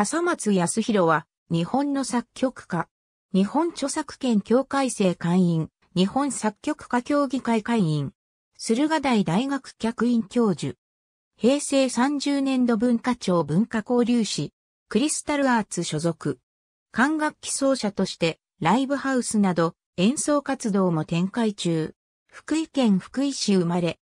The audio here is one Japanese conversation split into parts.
笠松康弘は、日本の作曲家。日本著作権協会制会員、日本作曲家協議会会員、駿河台大学客員教授。平成30年度文化庁文化交流士、クリスタルアーツ所属。管楽器奏者として、ライブハウスなど演奏活動も展開中。福井県福井市生まれ。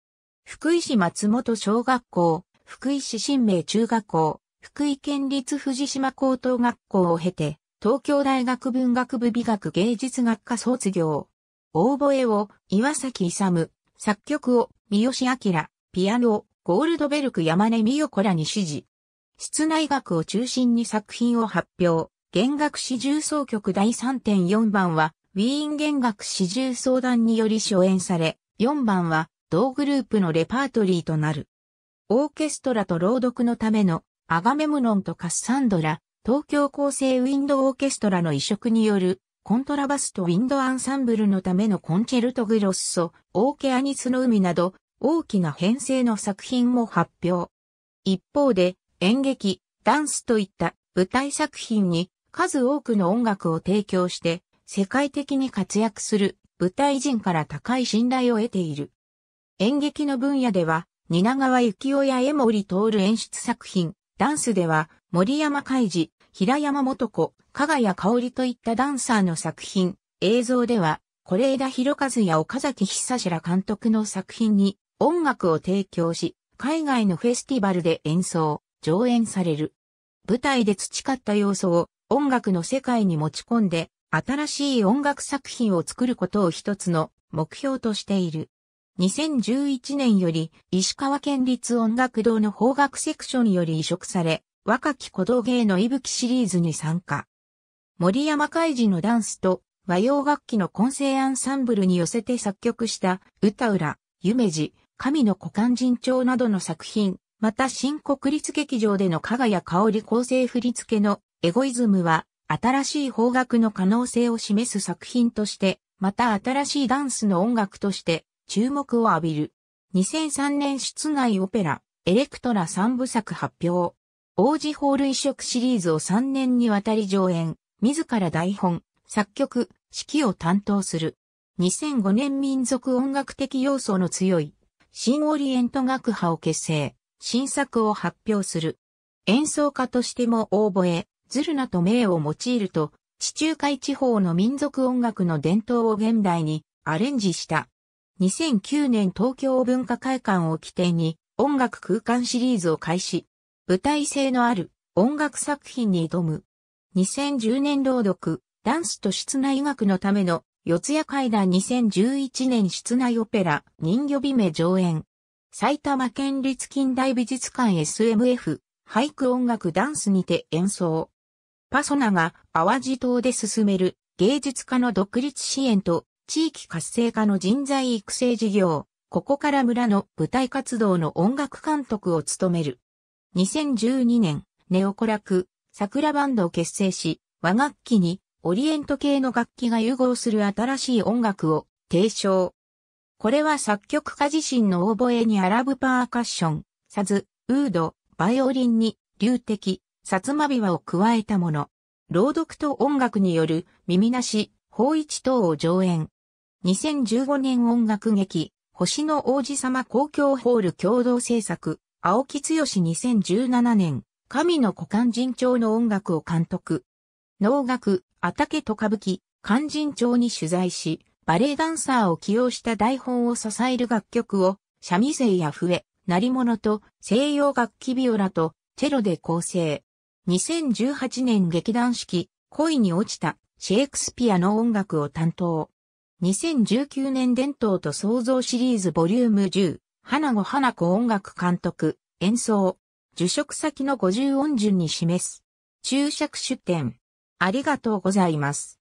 福井市松本小学校、福井市新明中学校、福井県立藤島高等学校を経て、東京大学文学部美学芸術学科卒業。オーボエを岩崎勇、作曲を三好明、ピアノをゴールドベルク山根美代子らに指示。室内楽を中心に作品を発表。弦楽四重奏曲第3.4番は、ウィーン弦楽四重奏団により初演され、4番は同グループのレパートリーとなる。オーケストラと朗読のためのアガメムノンとカッサンドラ、東京構成ウィンドオーケストラの移植による、コントラバスとウィンドアンサンブルのためのコンチェルトグロッソ、オーケアニスの海など、大きな編成の作品も発表。一方で、演劇、ダンスといった舞台作品に数多くの音楽を提供して、世界的に活躍する舞台人から高い信頼を得ている。演劇の分野では、蜷川幸雄や江森徹演出作品、ダンスでは、森山海二、平山元子、加賀谷香織といったダンサーの作品、映像では、是枝裕和や岡崎久志ら監督の作品に音楽を提供し、海外のフェスティバルで演奏、上演される。舞台で培った要素を音楽の世界に持ち込んで、新しい音楽作品を作ることを一つの目標としている。2011年より石川県立音楽堂の邦楽セクションより移植され、若き古道芸の息吹シリーズに参加。森山海事のダンスと和洋楽器の混成アンサンブルに寄せて作曲した歌浦、夢二、神の股間人帳などの作品、また新国立劇場での加賀谷香織構成振付のエゴイズムは新しい方角の可能性を示す作品として、また新しいダンスの音楽として注目を浴びる。2003年室内オペラ、エレクトラ3部作発表。王子ホール移植シリーズを3年にわたり上演、自ら台本、作曲、指揮を担当する。2005年民族音楽的要素の強い、新オリエント学派を結成、新作を発表する。演奏家としても応募へ、ズルナと名を用いると、地中海地方の民族音楽の伝統を現代にアレンジした2009年東京文化会館を起点に音楽空間シリーズを開始。舞台性のある音楽作品に挑む。2010年朗読、ダンスと室内学のための四谷階段2011年室内オペラ人魚美名上演。埼玉県立近代美術館 SMF 俳句音楽ダンスにて演奏。パソナが淡路島で進める芸術家の独立支援と地域活性化の人材育成事業、ここから村の舞台活動の音楽監督を務める。2012年、ネオコラク、桜バンドを結成し、和楽器にオリエント系の楽器が融合する新しい音楽を提唱。これは作曲家自身の応募にアラブパーカッション、サズ、ウード、バイオリンに、流笛、薩摩琵琶を加えたもの。朗読と音楽による耳なし、法一等を上演。2015年音楽劇、星の王子様公共ホール共同制作、青木剛2017年、神の古間人調の音楽を監督。能楽、あたけと歌舞伎、肝人町に取材し、バレエダンサーを起用した台本を支える楽曲を、三味線や笛、鳴り物と西洋楽器ビオラとチェロで構成。2018年劇団式、恋に落ちたシェイクスピアの音楽を担当。2019年伝統と創造シリーズボリューム10、花子花子音楽監督、演奏、受職先の50音順に示す。注釈出典。ありがとうございます。